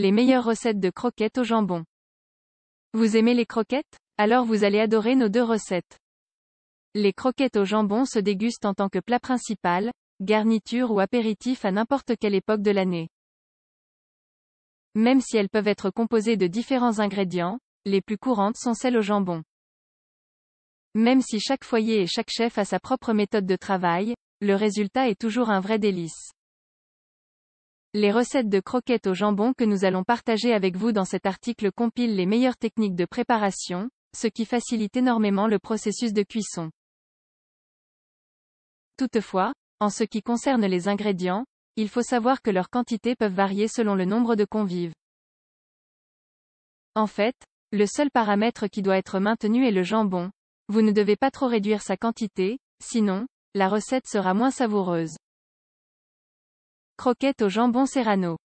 Les meilleures recettes de croquettes au jambon. Vous aimez les croquettes Alors vous allez adorer nos deux recettes. Les croquettes au jambon se dégustent en tant que plat principal, garniture ou apéritif à n'importe quelle époque de l'année. Même si elles peuvent être composées de différents ingrédients, les plus courantes sont celles au jambon. Même si chaque foyer et chaque chef a sa propre méthode de travail, le résultat est toujours un vrai délice. Les recettes de croquettes au jambon que nous allons partager avec vous dans cet article compilent les meilleures techniques de préparation, ce qui facilite énormément le processus de cuisson. Toutefois, en ce qui concerne les ingrédients, il faut savoir que leurs quantités peuvent varier selon le nombre de convives. En fait, le seul paramètre qui doit être maintenu est le jambon. Vous ne devez pas trop réduire sa quantité, sinon, la recette sera moins savoureuse. Croquettes au jambon serrano.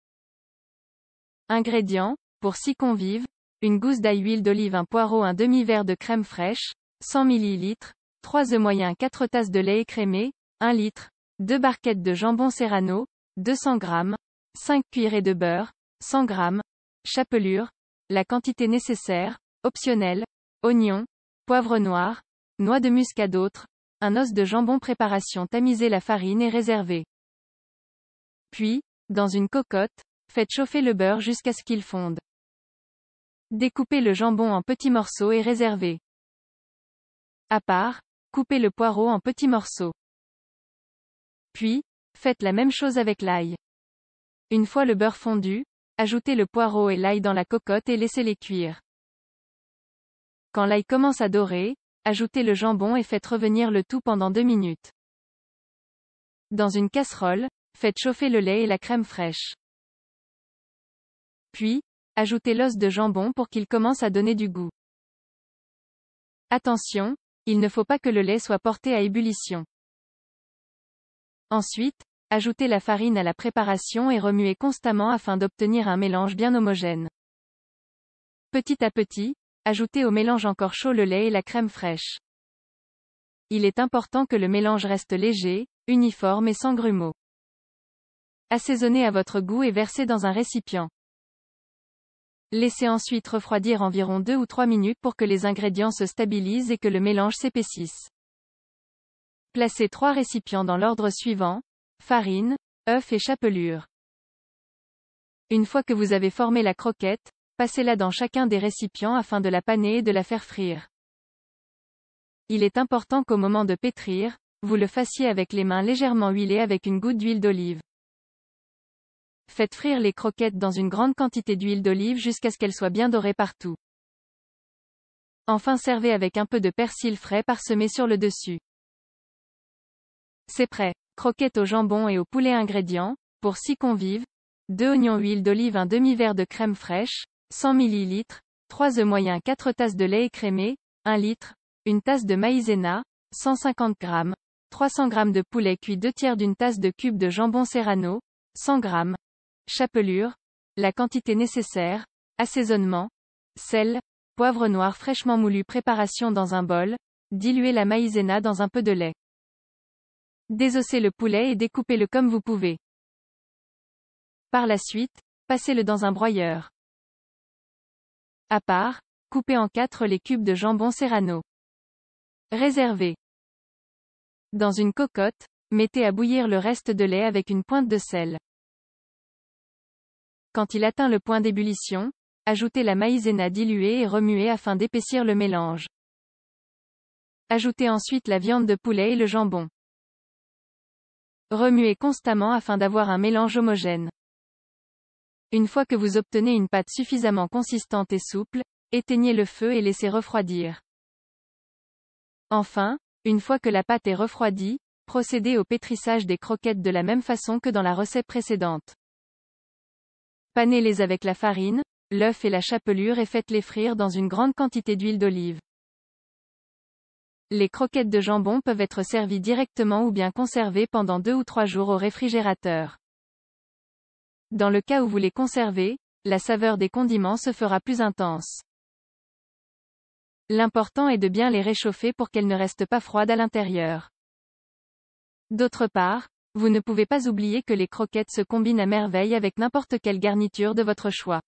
Ingrédients, pour 6 convives, une gousse d'ail huile d'olive un poireau un demi-verre de crème fraîche, 100 ml, 3 œufs moyens 4 tasses de lait écrémé, 1 litre, 2 barquettes de jambon serrano, 200 g, 5 cuillerées de beurre, 100 g, chapelure, la quantité nécessaire, optionnelle, oignon, poivre noir, noix de muscade d'autres, un os de jambon préparation tamiser la farine et réservée. Puis, dans une cocotte, faites chauffer le beurre jusqu'à ce qu'il fonde. Découpez le jambon en petits morceaux et réservez. À part, coupez le poireau en petits morceaux. Puis, faites la même chose avec l'ail. Une fois le beurre fondu, ajoutez le poireau et l'ail dans la cocotte et laissez-les cuire. Quand l'ail commence à dorer, ajoutez le jambon et faites revenir le tout pendant deux minutes. Dans une casserole, Faites chauffer le lait et la crème fraîche. Puis, ajoutez l'os de jambon pour qu'il commence à donner du goût. Attention, il ne faut pas que le lait soit porté à ébullition. Ensuite, ajoutez la farine à la préparation et remuez constamment afin d'obtenir un mélange bien homogène. Petit à petit, ajoutez au mélange encore chaud le lait et la crème fraîche. Il est important que le mélange reste léger, uniforme et sans grumeaux. Assaisonnez à votre goût et versez dans un récipient. Laissez ensuite refroidir environ 2 ou 3 minutes pour que les ingrédients se stabilisent et que le mélange s'épaississe. Placez 3 récipients dans l'ordre suivant, farine, œuf et chapelure. Une fois que vous avez formé la croquette, passez-la dans chacun des récipients afin de la paner et de la faire frire. Il est important qu'au moment de pétrir, vous le fassiez avec les mains légèrement huilées avec une goutte d'huile d'olive. Faites frire les croquettes dans une grande quantité d'huile d'olive jusqu'à ce qu'elles soient bien dorées partout. Enfin servez avec un peu de persil frais parsemé sur le dessus. C'est prêt. Croquettes au jambon et au poulet ingrédients, pour 6 convives, 2 oignons huile d'olive un demi-verre de crème fraîche, 100 ml, 3 œufs moyens 4 tasses de lait écrémé, 1 litre, une tasse de maïzena, 150 g, 300 g de poulet cuit 2 tiers d'une tasse de cube de jambon serrano, 100 g, chapelure, la quantité nécessaire, assaisonnement, sel, poivre noir fraîchement moulu préparation dans un bol, diluez la maïzena dans un peu de lait. Désossez le poulet et découpez-le comme vous pouvez. Par la suite, passez-le dans un broyeur. À part, coupez en quatre les cubes de jambon serrano. Réservez. Dans une cocotte, mettez à bouillir le reste de lait avec une pointe de sel. Quand il atteint le point d'ébullition, ajoutez la maïzena diluée et remuez afin d'épaissir le mélange. Ajoutez ensuite la viande de poulet et le jambon. Remuez constamment afin d'avoir un mélange homogène. Une fois que vous obtenez une pâte suffisamment consistante et souple, éteignez le feu et laissez refroidir. Enfin, une fois que la pâte est refroidie, procédez au pétrissage des croquettes de la même façon que dans la recette précédente. Panez-les avec la farine, l'œuf et la chapelure et faites-les frire dans une grande quantité d'huile d'olive. Les croquettes de jambon peuvent être servies directement ou bien conservées pendant deux ou trois jours au réfrigérateur. Dans le cas où vous les conservez, la saveur des condiments se fera plus intense. L'important est de bien les réchauffer pour qu'elles ne restent pas froides à l'intérieur. D'autre part, vous ne pouvez pas oublier que les croquettes se combinent à merveille avec n'importe quelle garniture de votre choix.